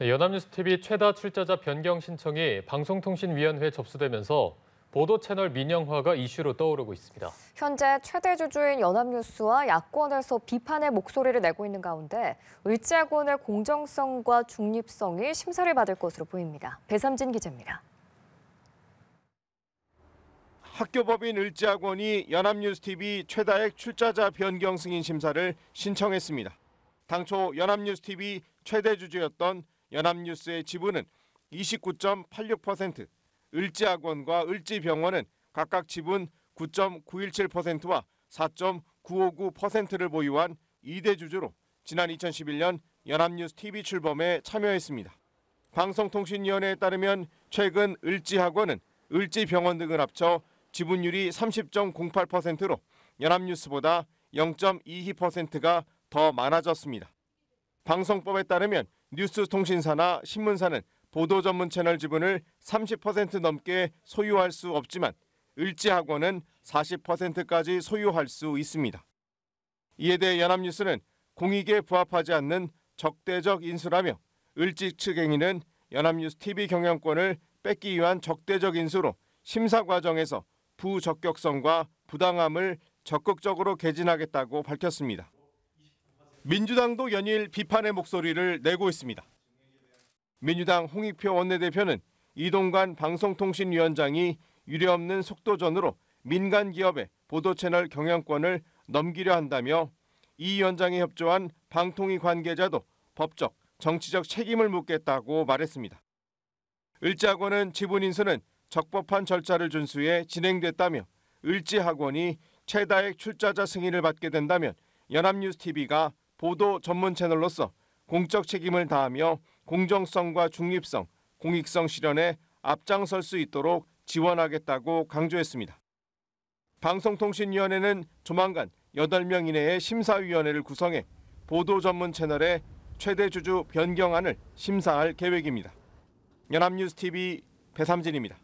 네, 연합뉴스TV 최다 출자자 변경 신청이 방송통신위원회에 접수되면서 보도 채널 민영화가 이슈로 떠오르고 있습니다. 현재 최대 주주인 연합뉴스와 야권에서 비판의 목소리를 내고 있는 가운데 을지학원의 공정성과 중립성이 심사를 받을 것으로 보입니다. 배삼진 기자입니다. 학교법인 을지학원이 연합뉴스TV 최다액 출자자 변경 승인 심사를 신청했습니다. 당초 연합뉴스TV 최대 주주였던 연합뉴스의 지분은 29.86%, 을지학원과 을지병원은 각각 지분 9.917%와 4.959%를 보유한 2대 주주로 지난 2011년 연합뉴스 TV 출범에 참여했습니다. 방송통신위원회에 따르면 최근 을지학원은 을지병원 등을 합쳐 지분율이 30.08%로 연합뉴스보다 0.22%가 더 많아졌습니다. 방송법에 따르면 뉴스통신사나 신문사는 보도 전문 채널 지분을 30% 넘게 소유할 수 없지만 을지학원은 40%까지 소유할 수 있습니다. 이에 대해 연합뉴스는 공익에 부합하지 않는 적대적 인수라며 을지 측 행위는 연합뉴스 TV 경영권을 뺏기 위한 적대적 인수로 심사 과정에서 부적격성과 부당함을 적극적으로 개진하겠다고 밝혔습니다. 민주당도 연일 비판의 목소리를 내고 있습니다. 민주당 홍익표 원내대표는 이동관 방송통신위원장이 유례없는 속도전으로 민간 기업의 보도 채널 경영권을 넘기려 한다며 이 위원장이 협조한 방통위 관계자도 법적, 정치적 책임을 묻겠다고 말했습니다. 을지학원은 지분 인수는 적법한 절차를 준수해 진행됐다며 을지학원이 최다액 출자자 승인을 받게 된다면 연합뉴스TV가 보도 전문 채널로서 공적 책임을 다하며 공정성과 중립성, 공익성 실현에 앞장설 수 있도록 지원하겠다고 강조했습니다. 방송통신위원회는 조만간 8명 이내의 심사위원회를 구성해 보도 전문 채널의 최대 주주 변경안을 심사할 계획입니다. 연합뉴스TV 배삼진입니다.